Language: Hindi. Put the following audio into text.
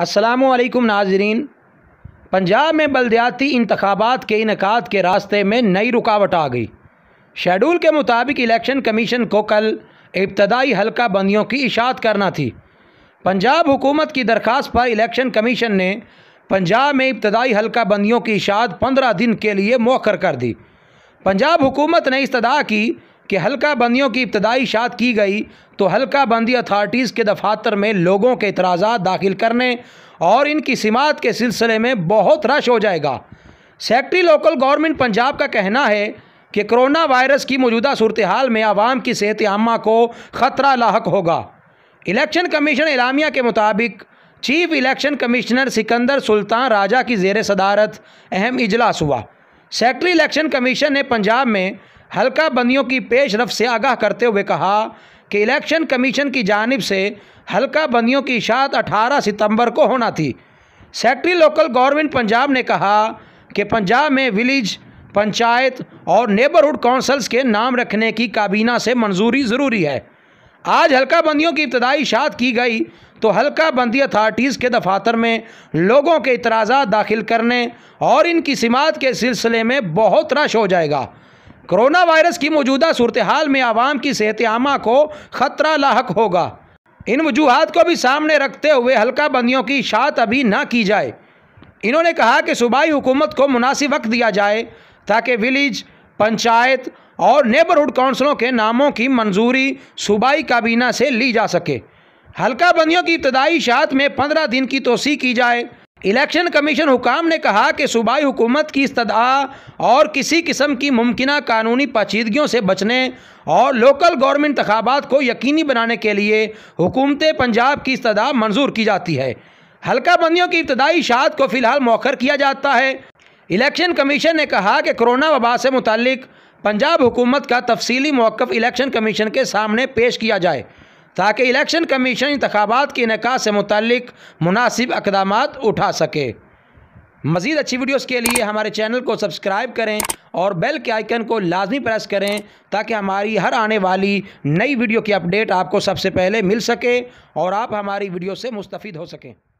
असलकम नाजरीन पंजाब में बलदियाती इंतबात के इनका के रास्ते में नई रुकावट आ गई शेड्यूल के मुताबिक इलेक्शन कमीशन को कल इब्तदाई हलका बंदियों की इशात करना थी पंजाब हुकूमत की दरख्वास्त पर इलेक्शन कमीशन ने पंजाब में इब्तदाई हलका बंदियों की इशात पंद्रह दिन के लिए मौखर कर दी पंजाब हुकूमत ने इस्तः की कि हल्का बंदियों की इब्तदाई इशात की गई तो हल्का बंदी अथॉरिटीज़ के दफातर में लोगों के इतराज़ा दाखिल करने और इनकी समात के सिलसिले में बहुत रश हो जाएगा सेक्ट्री लोकल गवर्नमेंट पंजाब का कहना है कि कोरोना वायरस की मौजूदा सूरत हाल में आवाम की सेहत आमा को ख़तरा लाक होगा इलेक्शन कमीशन इलामिया के मुताबिक chief election commissioner Sikandar Sultan Raja की जेर सदारत अहम इजलास हुआ सेक्ट्री इलेक्शन कमीशन ने पंजाब में हल्का बंदियों की पेश रफ से आगाह करते हुए कहा कि इलेक्शन कमीशन की जानब से हल्का बंदियों की इशात 18 सितंबर को होना थी सेक्रेटरी लोकल गवर्नमेंट पंजाब ने कहा कि पंजाब में विलेज पंचायत और नेबरहुड काउंसल्स के नाम रखने की काबीना से मंजूरी ज़रूरी है आज हल्का बंदियों की इब्तदाई इशात की गई तो हल्का बंदी अथार्टीज़ के दफातर में लोगों के इतराज़ा दाखिल करने और इनकी समात के सिलसिले में बहुत रश हो जाएगा कोरोना वायरस की मौजूदा सूरत हाल में आवाम की सेहत आमा को ख़तरा लाक होगा इन वजूहत को भी सामने रखते हुए हल्का बंदियों की इशात अभी ना की जाए इन्होंने कहा कि सूबाई हुकूमत को मुनासिब वक्त दिया जाए ताकि विलेज पंचायत और नेबरहुड काउंसलों के नामों की मंजूरी सूबाई काबीना से ली जा सके हल्का बंदियों की इब्तदाई इशात में पंद्रह दिन की तोसी की जाए इलेक्शन कमीशन हुकाम ने कहा कि सूबाई हुकूमत की इस्तदा और किसी किस्म की मुमकिन कानूनी पेचीदगियों से बचने और लोकल गवर्नमेंट इंतबात को यकीनी बनाने के लिए हुकूमत पंजाब की इस्तः मंजूर की जाती है हल्का बंदियों की इब्तदाई इशात को फ़िलहाल मौखर किया जाता है इलेक्शन कमीशन ने कहा कि कोरोना वबा से मुतल पंजाब हुकूमत का तफसीली मौक़ इलेक्शन कमीशन के सामने पेश किया जाए ताकि इलेक्शन कमीशन इंतबात के इनका से मुतल मुनासिब इकदाम उठा सके मज़ीद अच्छी वीडियोज़ के लिए हमारे चैनल को सब्सक्राइब करें और बेल के आइकन को लाजमी प्रेस करें ताकि हमारी हर आने वाली नई वीडियो की अपडेट आपको सबसे पहले मिल सके और आप हमारी वीडियो से मुस्तफ़ हो सकें